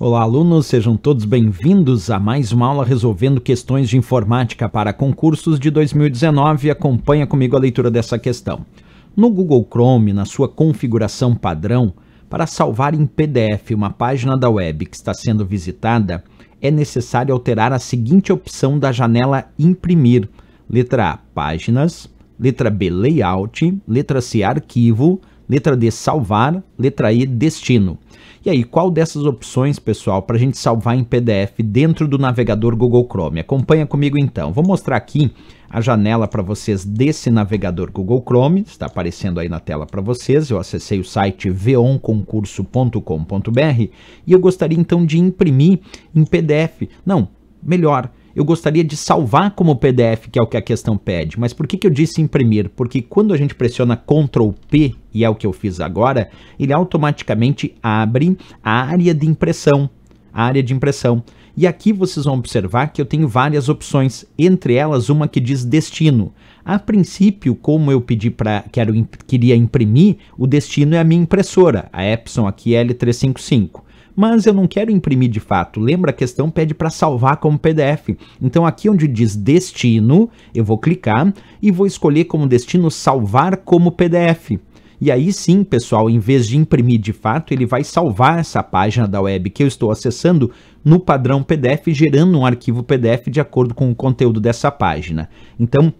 Olá, alunos, sejam todos bem-vindos a mais uma aula resolvendo questões de informática para concursos de 2019. Acompanha comigo a leitura dessa questão. No Google Chrome, na sua configuração padrão, para salvar em PDF uma página da web que está sendo visitada, é necessário alterar a seguinte opção da janela Imprimir: letra A, Páginas, letra B, Layout, letra C, Arquivo, Letra D, salvar. Letra E, destino. E aí, qual dessas opções, pessoal, para a gente salvar em PDF dentro do navegador Google Chrome? Acompanha comigo então. Vou mostrar aqui a janela para vocês desse navegador Google Chrome, está aparecendo aí na tela para vocês. Eu acessei o site veonconcurso.com.br e eu gostaria então de imprimir em PDF. Não, melhor, eu gostaria de salvar como PDF, que é o que a questão pede. Mas por que, que eu disse imprimir? Porque quando a gente pressiona Ctrl P, e é o que eu fiz agora, ele automaticamente abre a área de impressão. A área de impressão. E aqui vocês vão observar que eu tenho várias opções, entre elas uma que diz destino. A princípio, como eu pedi para quero queria imprimir, o destino é a minha impressora, a Epson aqui L355 mas eu não quero imprimir de fato. Lembra, a questão pede para salvar como PDF. Então aqui onde diz destino, eu vou clicar e vou escolher como destino salvar como PDF. E aí sim, pessoal, em vez de imprimir de fato, ele vai salvar essa página da web que eu estou acessando no padrão PDF, gerando um arquivo PDF de acordo com o conteúdo dessa página. Então,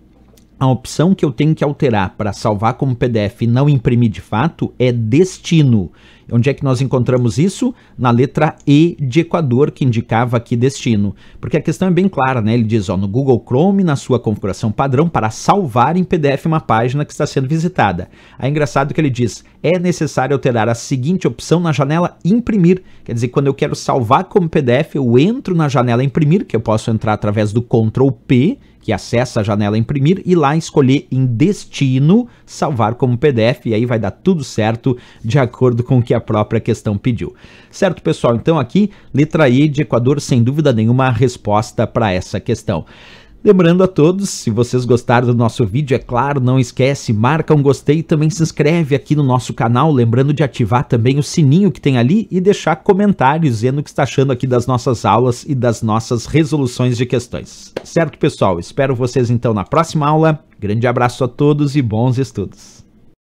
a opção que eu tenho que alterar para salvar como PDF e não imprimir de fato é destino. Onde é que nós encontramos isso? Na letra E de Equador, que indicava aqui destino. Porque a questão é bem clara, né? Ele diz, ó, no Google Chrome, na sua configuração padrão, para salvar em PDF uma página que está sendo visitada. Aí é engraçado que ele diz, é necessário alterar a seguinte opção na janela imprimir. Quer dizer, quando eu quero salvar como PDF, eu entro na janela imprimir, que eu posso entrar através do Ctrl P que acessa a janela imprimir e lá escolher em destino, salvar como PDF e aí vai dar tudo certo de acordo com o que a própria questão pediu. Certo, pessoal? Então aqui, letra E de Equador, sem dúvida nenhuma, a resposta para essa questão. Lembrando a todos, se vocês gostaram do nosso vídeo, é claro, não esquece, marca um gostei e também se inscreve aqui no nosso canal, lembrando de ativar também o sininho que tem ali e deixar comentários dizendo o que está achando aqui das nossas aulas e das nossas resoluções de questões. Certo, pessoal? Espero vocês então na próxima aula. Grande abraço a todos e bons estudos!